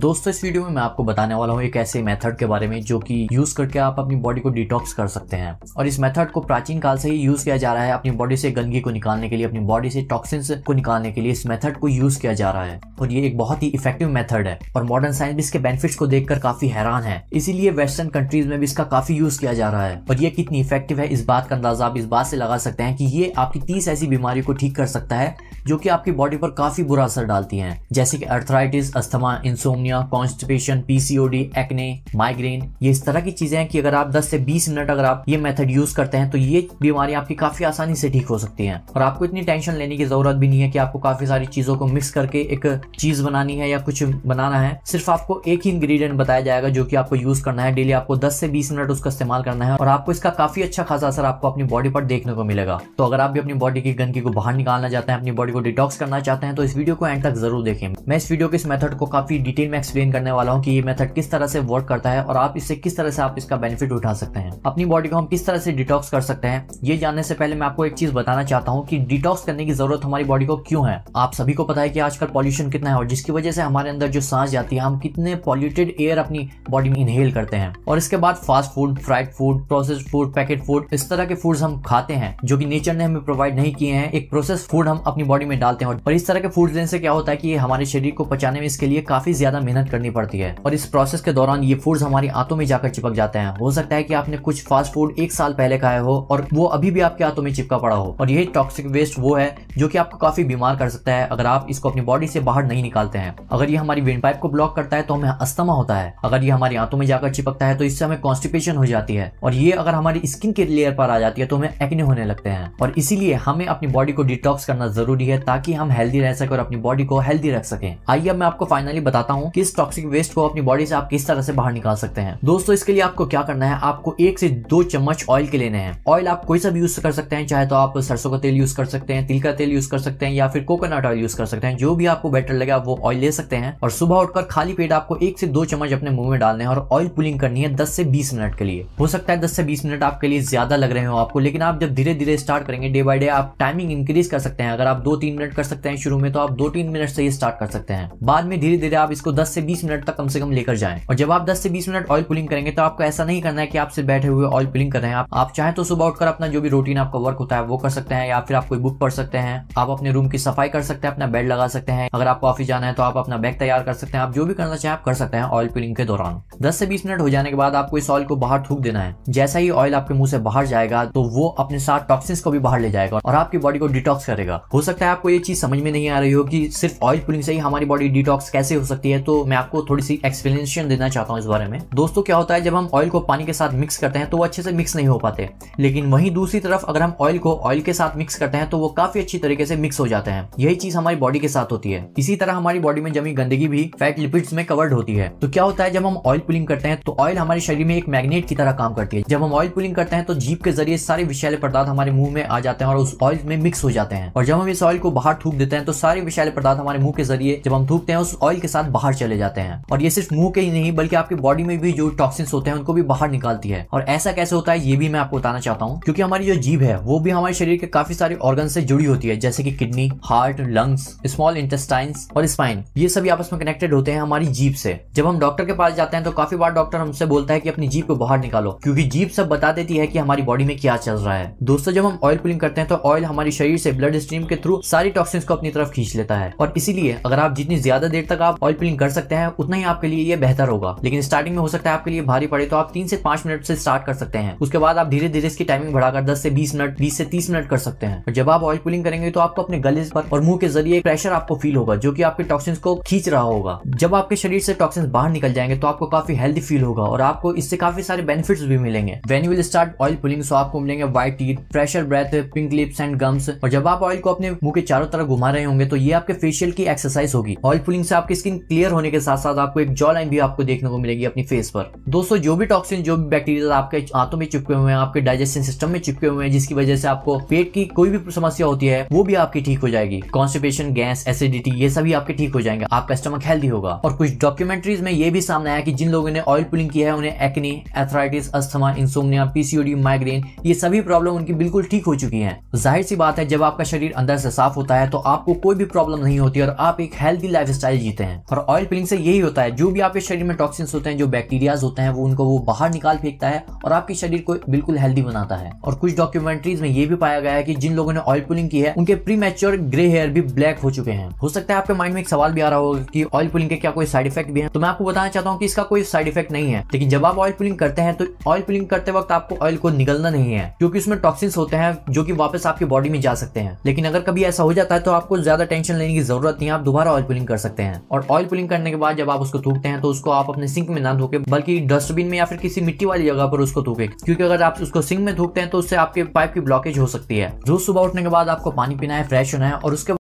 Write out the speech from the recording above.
दोस्तों इस वीडियो में मैं आपको बताने वाला हूँ एक ऐसे मेथड के बारे में जो कि यूज करके आप अपनी बॉडी को डिटॉक्स कर सकते हैं और इस मेथड को प्राचीन काल से ही यूज किया जा रहा है अपनी बॉडी से गंदगी को निकालने के लिए अपनी बॉडी से टॉक्सिन को निकालने के लिए इस मेथड को यूज किया जा रहा है और ये एक बहुत ही इफेक्टिव मेथड है और मॉडर्न साइंस भी इसके बेनिफिट को देख काफी हैरान है इसीलिए वेस्टर्न कंट्रीज में भी इसका काफी यूज किया जा रहा है और ये कितनी इफेक्टिव है इस बात का अंदाजा आप इस बात से लगा सकते हैं कि ये आपकी तीस ऐसी बीमारी को ठीक कर सकता है जो कि आपकी बॉडी पर काफी बुरा असर डालती है जैसे कि arthritis asthma insomnia insomnia constipation PCOD acne migraine ये इस तरह की चीजें हैं कि अगर आप 10 से 20 मिनट अगर आप ये मेथड यूज करते हैं तो ये बीमारी आपकी काफी आसानी से ठीक हो सकती है और आपको इतनी टेंशन लेने की जरूरत भी नहीं है कि आपको काफी सारी चीजों को मिक्स करके एक चीज बनानी है या कुछ बनाना है सिर्फ आपको एक ही इंग्रीडियंट बताया जाएगा जो कि आपको यूज करना है डेली आपको दस से बीस मिनट उसका इस्तेमाल करना है और आपको इसका काफी अच्छा खासा असर आपको अपनी बॉडी पर देखने को मिलेगा तो अगर आप भी अपनी बॉडी की गंदगी को बाहर निकालना चाहते हैं अपनी बॉडी को डिटॉक्स करना चाहते हैं तो इस वीडियो को एंड तक जरूर देखें मैं इस वीडियो के इस मेथड को काफी डिटेल में मैं एक्सप्लेन करने वाला हूँ कि ये मेथड किस तरह से वर्क करता है और आप इससे किस तरह से आप इसका बेनिफिट उठा सकते हैं अपनी बॉडी को हम किस तरह से डिटॉक्स कर सकते हैं ये जानने से पहले मैं आपको एक चीज बताना चाहता हूँ कि डिटॉक्स करने की जरूरत हमारी बॉडी को क्यों है आप सभी को पता है कि आजकल पॉल्यूशन कितना है और जिसकी वजह से हमारे अंदर जो सांस जाती है हम कितने पॉल्यूटेड एयर अपनी बॉडी में इनहेल करते हैं और इसके बाद fast food fried food process food packet food इस तरह के फूड्स हम खाते हैं जो कि नेचर ने हमें प्रोवाइड नहीं किए हैं एक प्रोसेस फूड हम अपनी बॉडी में डालते हैं और इस तरह के फूड लेने से क्या होता है कि हमारे शरीर को पचाने में इसके लिए काफी ज्यादा मेहनत करनी पड़ती है और इस प्रोसेस के दौरान ये फूड्स हमारी आंतों में जाकर चिपक जाते हैं हो सकता है कि आपने कुछ फास्ट फूड एक साल पहले खाया हो और वो अभी भी आपके आंतों में चिपका पड़ा हो और यही टॉक्सिक वेस्ट वो है जो की आपको काफी बीमार कर सकता है अगर आप इसको अपनी बॉडी से बाहर नहीं निकालते हैं अगर ये हमारी विंड पाइप को ब्लॉक करता है तो हमें अस्थमा होता है अगर ये हमारी आंतों में जाकर चिपकता है तो इससे हमें कॉन्स्टिपेशन हो जाती है और ये अगर हमारी स्किन के लेयर पर आ जाती है तो हमें एक्ने होने लगते हैं और इसीलिए हमें अपनी बॉडी को डिटॉक्स करना जरूरी है ताकि हम हेल्दी रह सके और अपनी बॉडी को हेल्दी रख सके आइए मैं आपको फाइनली बताता हूँ किस टॉक्सिक वेस्ट को अपनी बॉडी से आप किस तरह से बाहर निकाल सकते हैं दोस्तों इसके लिए आपको क्या करना है आपको एक से दो चम्मच ऑयल के लेने हैं ऑयल आप कोई सा भी यूज कर सकते हैं चाहे तो आप सरसों का तेल यूज कर सकते हैं तिल का तेल यूज कर सकते हैं या फिर कोकोनट ऑयल यूज कर सकते हैं जो भी आपको बेटर लगे आप वो ऑयल ले सकते हैं और सुबह उठकर खाली पेट आपको एक से दो चम्मच अपने मुंह में डालने हैं और ऑयल पुलिंग करनी है दस से बीस मिनट के लिए हो सकता है दस से बीस मिनट आपके लिए ज्यादा लग रहे हो आपको लेकिन आप जब धीरे धीरे स्टार्ट करेंगे डे बाय डे आप टाइमिंग इंक्रीज कर सकते हैं अगर आप दो तीन मिनट कर सकते हैं शुरू में तो आप दो तीन मिनट से ही स्टार्ट कर सकते हैं बाद में धीरे धीरे आप इसको दस 10 से 20 मिनट तक कम से कम लेकर जाएं और जब आप 10 से 20 मिनट ऑयल पुलिंग करेंगे तो आपको ऐसा नहीं करना है कि आप सिर्फ बैठे हुए ऑयल पुलिंग कर रहे हैं आप, आप चाहे तो सुबह उठकर अपना जो भी रूटीन आपका वर्क होता है वो कर सकते हैं या फिर आप कोई बुक पढ़ सकते हैं आप अपने रूम की सफाई कर सकते हैं अपना बेड लगा सकते हैं अगर आपको ऑफिस जाना है तो आप अपना बैग तैयार कर सकते हैं आप जो भी करना चाहें आप कर सकते हैं ऑयल पुलिंग के दौरान दस से बीस मिनट हो जाने के बाद आपको इस ऑयल को बाहर थूक देना है जैसा ही ऑयल आपके मुंह से बाहर जाएगा तो वो अपने साथ टॉक्सिन्स को भी बाहर ले जाएगा और आपकी बॉडी को डिटॉक्स करेगा हो सकता है आपको ये चीज समझ में नहीं आ रही हो कि सिर्फ ऑयल पुलिंग से ही हमारी बॉडी डिटॉक्स कैसे हो सकती है तो मैं आपको थोड़ी सी एक्सप्लेनेशन देना चाहता हूँ इस बारे में दोस्तों क्या होता है जब हम ऑयल को पानी के साथ मिक्स करते हैं तो वो अच्छे से मिक्स नहीं हो पाते लेकिन वहीं दूसरी तरफ अगर हम ऑयल को ऑयल के साथ मिक्स करते हैं तो वो काफी अच्छी तरीके से मिक्स हो जाते हैं यही चीज हमारी बॉडी के साथ होती है इसी तरह हमारी बॉडी में जमी गंदगी भी फैट लिपिड्स में कवर्ड होती है तो क्या होता है जब हम ऑयल पुलिंग करते हैं तो ऑयल हमारे शरीर में एक मैग्नेट की तरह काम करती है जब हम ऑयल पुलिंग करते हैं तो जीप के जरिए सारे विषैले पदार्थ हमारे मुंह में आ जाते हैं और उस ऑयल में मिक्स हो जाते हैं और जब हम इस ऑयल को बाहर थूक देते हैं तो सारे विषैले पदार्थ हमारे मुंह के जरिए जब हम थूकते हैं उस ऑयल के साथ बाहर चले चले जाते हैं और ये सिर्फ मुंह के ही नहीं बल्कि आपकी बॉडी में भी जो टॉक्सिन्स होते हैं उनको भी बाहर निकालती है और ऐसा कैसे होता है ये भी मैं आपको बताना चाहता हूँ क्योंकि हमारी जो जीभ है वो भी हमारे शरीर के काफी सारे ऑर्गन से जुड़ी होती है जैसे की kidney heart lungs small intestine और स्पाइन ये सभी आपस में कनेक्टेड होते हैं हमारी जीप से जब हम डॉक्टर के पास जाते हैं तो काफी बार डॉक्टर हमसे बोलता है कि अपनी जीप को बाहर निकालो क्योंकि जीप सब बता देती है कि हमारी बॉडी में क्या चल रहा है दोस्तों जब हम ऑयल पुलिंग करते हैं तो ऑयल हमारे शरीर से ब्लड स्ट्रीम के थ्रू सारी टॉक्सिन्स को अपनी तरफ खींच लेता है और इसीलिए अगर आप जितनी ज्यादा देर तक आप ऑयल पुलिंग कर कर सकते हैं उतना ही आपके लिए ये बेहतर होगा लेकिन स्टार्टिंग में हो सकता है आपके लिए भारी पड़े तो आप तीन से पांच मिनट से स्टार्ट कर सकते हैं उसके बाद आप धीरे धीरे इसकी टाइमिंग बढ़ाकर दस से बीस मिनट बीस से तीस मिनट कर सकते हैं जब आप ऑयल पुलिंग करेंगे तो आपको अपने गले पर और मुंह के जरिए प्रेशर आपको फील होगा जो की आपके टॉक्सिन को खींच रहा होगा जब आपके शरीर से टॉक्सिन बाहर निकल जाएंगे तो आपको काफी हेल्थी फील होगा और आपको इससे काफी सारे बेनिफिट्स भी मिलेंगे when you will start oil pulling so आपको मिलेंगे white teeth fresh breath pink lips and gums और जब आप ऑयल को अपने मुंह के चारों तरफ घुमा रहे होंगे तो ये आपके फेशियल की एक्सरसाइज होगी ऑयल पुलिंग से आपकी स्किन क्लियर होने के साथ साथ आपको एक जॉ लाइन भी आपको देखने को मिलेगी अपनी फेस पर दोस्तों जो भी टॉक्सिन जो भी बैक्टीरिया आपके हाथों में चिपके हुए हैं आपके डाइजेशन सिस्टम में चिपके हुए हैं जिसकी वजह से आपको पेट की कोई भी समस्या होती है वो भी आपकी ठीक हो जाएगी कॉन्स्टिपेशन गैस एसिडिटी ये सभी आपके ठीक हो जाएंगे आपका स्टमक हेल्दी होगा और कुछ डॉक्यूमेंट्रीज में ये भी सामने आया कि जिन लोगों ने ऑयल पुलिंग किया है उन्हें acne arthritis asthma insomnia PCOD migraine ये सभी प्रॉब्लम उनकी बिल्कुल ठीक हो चुकी है जाहिर सी बात है जब आपका शरीर अंदर से साफ होता है तो आपको कोई भी प्रॉब्लम नहीं होती और आप एक हेल्दी लाइफ जीते हैं और ऑयल पेलिंग से यही होता है जो भी आपके शरीर में टॉक्सिन्स होते हैं जो बैक्टीरियाज होते हैं वो उनको वो बाहर निकाल फेंकता है और आपके शरीर को बिल्कुल हेल्दी बनाता है और कुछ डॉक्यूमेंट्रीज में ये भी पाया गया है कि जिन लोगों ने ऑयल पुलिंग की है उनके प्री मेच्योर ग्रे हेयर भी ब्लैक हो चुके हैं हो सकता है आपके माइंड में एक सवाल भी आ रहा होगा कि ऑयल पुलिंग के क्या कोई साइड इफेक्ट भी है तो मैं आपको बताना चाहता हूँ कि इसका कोई साइड इफेक्ट नहीं है लेकिन जब आप ऑयल पुलिंग करते हैं तो ऑयल पुलिंग करते वक्त आपको ऑयल को निकलना नहीं है क्योंकि उसमें टॉक्सिन्स होते हैं जो कि वापस आपकी बॉडी में जा सकते हैं लेकिन अगर कभी ऐसा हो जाता है तो आपको ज्यादा टेंशन लेने की जरूरत नहीं है आप दोबारा ऑयल पुलिंग कर सकते हैं और ऑयल पुलिंग करने के बाद जब आप उसको थूकते हैं तो उसको आप अपने सिंक में ना थूके बल्कि डस्टबिन में या फिर किसी मिट्टी वाली जगह पर उसको थूके क्योंकि अगर आप उसको सिंक में थूकते हैं तो उससे आपके पाइप की ब्लॉकेज हो सकती है रोज सुबह उठने के बाद आपको पानी पीना है फ्रेश होना है और उसके